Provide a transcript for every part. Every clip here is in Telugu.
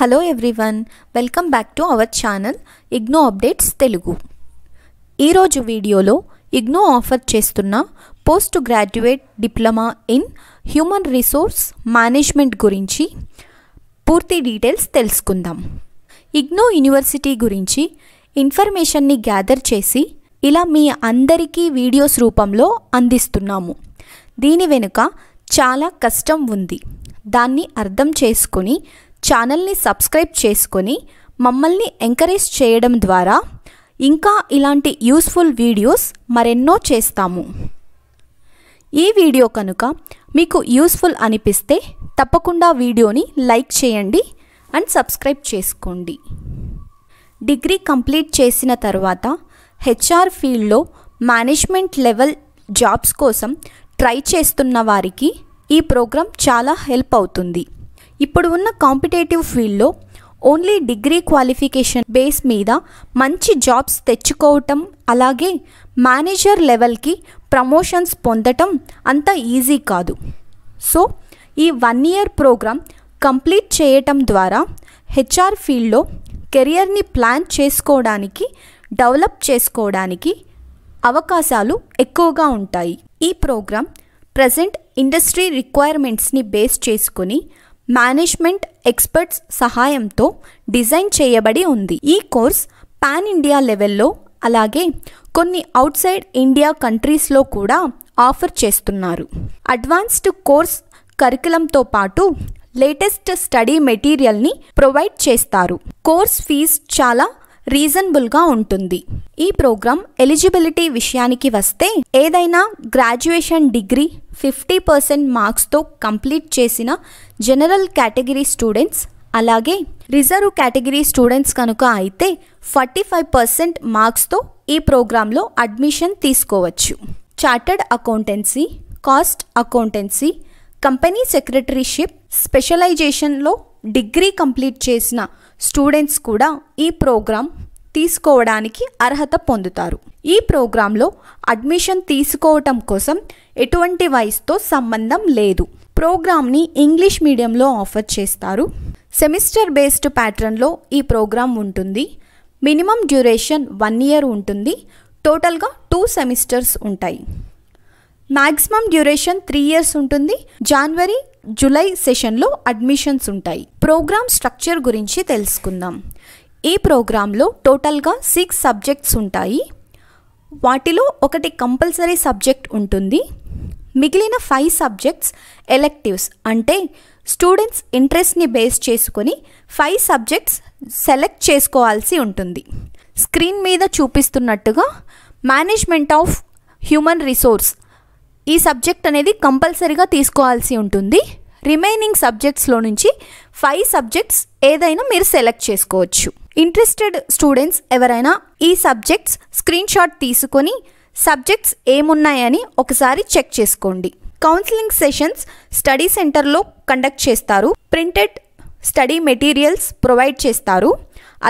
hello everyone welcome back to our channel IGNOU updates Telugu ఈరోజు వీడియోలో ఇగ్నో ఆఫర్ చేస్తున్న post graduate diploma in human resource management గురించి పూర్తి డీటెయిల్స్ తెలుసుకుందాం ఇగ్నో యూనివర్సిటీ గురించి ఇన్ఫర్మేషన్ని గ్యాదర్ చేసి ఇలా మీ అందరికీ వీడియోస్ రూపంలో అందిస్తున్నాము దీని వెనుక చాలా కష్టం ఉంది దాన్ని అర్థం చేసుకుని ఛానల్ని సబ్స్క్రైబ్ చేసుకొని మమ్మల్ని ఎంకరేజ్ చేయడం ద్వారా ఇంకా ఇలాంటి యూస్ఫుల్ వీడియోస్ మరెన్నో చేస్తాము ఈ వీడియో కనుక మీకు యూస్ఫుల్ అనిపిస్తే తప్పకుండా వీడియోని లైక్ చేయండి అండ్ సబ్స్క్రైబ్ చేసుకోండి డిగ్రీ కంప్లీట్ చేసిన తర్వాత హెచ్ఆర్ ఫీల్డ్లో మేనేజ్మెంట్ లెవెల్ జాబ్స్ కోసం ట్రై చేస్తున్న వారికి ఈ ప్రోగ్రాం చాలా హెల్ప్ అవుతుంది ఇప్పుడు ఉన్న కాంపిటేటివ్ ఫీల్డ్లో ఓన్లీ డిగ్రీ క్వాలిఫికేషన్ బేస్ మీద మంచి జాబ్స్ తెచ్చుకోవటం అలాగే మేనేజర్ లెవెల్కి ప్రమోషన్స్ పొందటం అంత ఈజీ కాదు సో ఈ వన్ ఇయర్ ప్రోగ్రామ్ కంప్లీట్ చేయటం ద్వారా హెచ్ఆర్ ఫీల్డ్లో కెరియర్ని ప్లాన్ చేసుకోవడానికి డెవలప్ చేసుకోవడానికి అవకాశాలు ఎక్కువగా ఉంటాయి ఈ ప్రోగ్రామ్ ప్రజెంట్ ఇండస్ట్రీ రిక్వైర్మెంట్స్ని బేస్ చేసుకుని మేనేజ్మెంట్ ఎక్స్పర్ట్స్ సహాయంతో డిజైన్ చేయబడి ఉంది ఈ కోర్స్ పాన్ ఇండియా లెవెల్లో అలాగే కొన్ని అవుట్ సైడ్ ఇండియా కంట్రీస్లో కూడా ఆఫర్ చేస్తున్నారు అడ్వాన్స్డ్ కోర్స్ కరికులంతో పాటు లేటెస్ట్ స్టడీ మెటీరియల్ని ప్రొవైడ్ చేస్తారు కోర్స్ ఫీజ్ చాలా రీజనబుల్గా ఉంటుంది ఈ ప్రోగ్రాం ఎలిజిబిలిటీ విషయానికి వస్తే ఏదైనా గ్రాడ్యుయేషన్ డిగ్రీ ఫిఫ్టీ పర్సెంట్ మార్క్స్తో కంప్లీట్ చేసిన జనరల్ కేటగిరీ స్టూడెంట్స్ అలాగే రిజర్వ్ కేటగిరీ స్టూడెంట్స్ కనుక అయితే ఫార్టీ ఫైవ్ పర్సెంట్ మార్క్స్తో ఈ ప్రోగ్రాంలో అడ్మిషన్ తీసుకోవచ్చు chartered accountancy cost accountancy company secretaryship స్పెషలైజేషన్లో డిగ్రీ కంప్లీట్ చేసిన స్టూడెంట్స్ కూడా ఈ ప్రోగ్రాం తీసుకోవడానికి అర్హత పొందుతారు ఈ ప్రోగ్రాంలో అడ్మిషన్ తీసుకోవటం కోసం ఎటువంటి వయసుతో సంబంధం లేదు ప్రోగ్రామ్ని ఇంగ్లీష్ మీడియంలో ఆఫర్ చేస్తారు సెమిస్టర్ బేస్డ్ ప్యాటర్న్లో ఈ ప్రోగ్రాం ఉంటుంది మినిమం డ్యూరేషన్ వన్ ఇయర్ ఉంటుంది టోటల్గా టూ సెమిస్టర్స్ ఉంటాయి మ్యాక్సిమం డ్యూరేషన్ త్రీ ఇయర్స్ ఉంటుంది జనవరి జూలై సెషన్లో అడ్మిషన్స్ ఉంటాయి ప్రోగ్రామ్ స్ట్రక్చర్ గురించి తెలుసుకుందాం ఈ ప్రోగ్రాంలో టోటల్గా సిక్స్ సబ్జెక్ట్స్ ఉంటాయి వాటిలో ఒకటి కంపల్సరీ సబ్జెక్ట్ ఉంటుంది మిగిలిన ఫైవ్ సబ్జెక్ట్స్ ఎలెక్టివ్స్ అంటే స్టూడెంట్స్ ఇంట్రెస్ట్ని బేస్ చేసుకొని ఫైవ్ సబ్జెక్ట్స్ సెలెక్ట్ చేసుకోవాల్సి ఉంటుంది స్క్రీన్ మీద చూపిస్తున్నట్టుగా మేనేజ్మెంట్ ఆఫ్ హ్యూమన్ రిసోర్స్ ఈ సబ్జెక్ట్ అనేది కంపల్సరీగా తీసుకోవాల్సి ఉంటుంది రిమైనింగ్ సబ్జెక్ట్స్లో నుంచి ఫైవ్ సబ్జెక్ట్స్ ఏదైనా మీరు సెలెక్ట్ చేసుకోవచ్చు ఇంట్రెస్టెడ్ స్టూడెంట్స్ ఎవరైనా ఈ సబ్జెక్ట్స్ స్క్రీన్ షాట్ తీసుకొని సబ్జెక్ట్స్ ఏమున్నాయని ఒకసారి చెక్ చేసుకోండి కౌన్సిలింగ్ సెషన్స్ స్టడీ సెంటర్లో కండక్ట్ చేస్తారు ప్రింటెడ్ స్టడీ మెటీరియల్స్ ప్రొవైడ్ చేస్తారు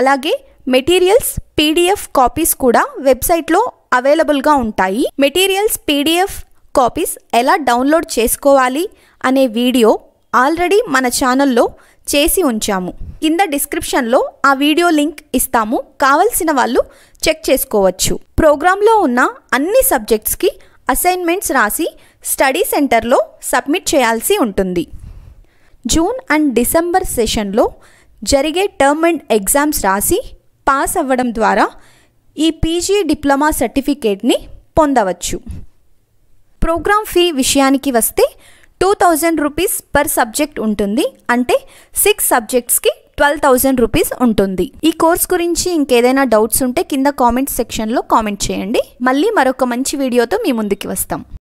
అలాగే మెటీరియల్స్ పీడిఎఫ్ కాపీస్ కూడా వెబ్సైట్లో అవైలబుల్గా ఉంటాయి మెటీరియల్స్ పీడిఎఫ్ కాపీస్ ఎలా డౌన్లోడ్ చేసుకోవాలి అనే వీడియో ఆల్రెడీ మన ఛానల్లో చేసి ఉంచాము కింద డిస్క్రిప్షన్లో ఆ వీడియో లింక్ ఇస్తాము కావలసిన వాళ్ళు చెక్ చేసుకోవచ్చు ప్రోగ్రాంలో ఉన్న అన్ని సబ్జెక్ట్స్కి అసైన్మెంట్స్ రాసి స్టడీ సెంటర్లో సబ్మిట్ చేయాల్సి ఉంటుంది జూన్ అండ్ డిసెంబర్ సెషన్లో జరిగే టర్మ్ అండ్ ఎగ్జామ్స్ రాసి పాస్ అవ్వడం ద్వారా ఈ పీజీ డిప్లొమా సర్టిఫికేట్ని పొందవచ్చు ప్రోగ్రామ్ ఫీ విషయానికి వస్తే two thousand rupees per subject ఉంటుంది అంటే సిక్స్ సబ్జెక్ట్స్కి ట్వెల్వ్ థౌజండ్ రూపీస్ ఉంటుంది ఈ కోర్స్ గురించి ఇంకేదైనా డౌట్స్ ఉంటే కింద కామెంట్ సెక్షన్లో కామెంట్ చేయండి మళ్ళీ మరొక మంచి వీడియోతో మీ ముందుకి వస్తాం